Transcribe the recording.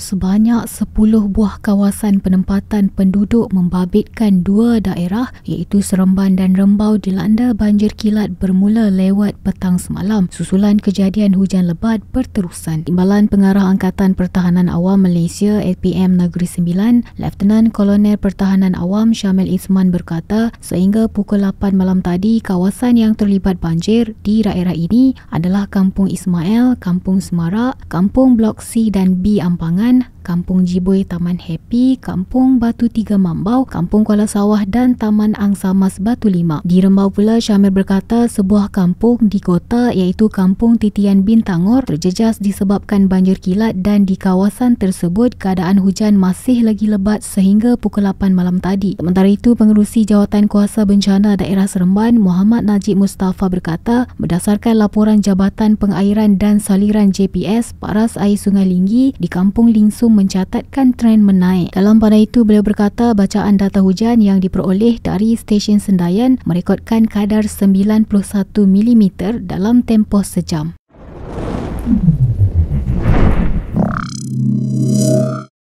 Sebanyak 10 buah kawasan penempatan penduduk membabitkan dua daerah iaitu Seremban dan Rembau dilanda banjir kilat bermula lewat petang semalam susulan kejadian hujan lebat berterusan. Timbalan Pengarah Angkatan Pertahanan Awam Malaysia APM Negeri Sembilan, Leftenan Kolonel Pertahanan Awam Syamil Isman berkata sehingga pukul 8 malam tadi kawasan yang terlibat banjir di daerah ini adalah Kampung Ismail, Kampung Semarak, Kampung Blok C dan B Ampangan Kelantan, Kampung Jiboy Taman Happy, Kampung Batu Tiga Mambau, Kampung Kuala Sawah dan Taman Angsa Mas Batu Lima. Di Rembau pula, Syamir berkata sebuah kampung di kota iaitu Kampung Titian Bintangor terjejas disebabkan banjir kilat dan di kawasan tersebut keadaan hujan masih lagi lebat sehingga pukul 8 malam tadi. Sementara itu, pengerusi jawatan kuasa bencana daerah Seremban Muhammad Najib Mustafa berkata berdasarkan laporan Jabatan Pengairan dan Saliran JPS, paras air Sungai Linggi di Kampung Linggi Ling Sung mencatatkan tren menaik. Dalam pada itu, beliau berkata bacaan data hujan yang diperoleh dari stesen Sendayan merekodkan kadar 91 mm dalam tempoh sejam.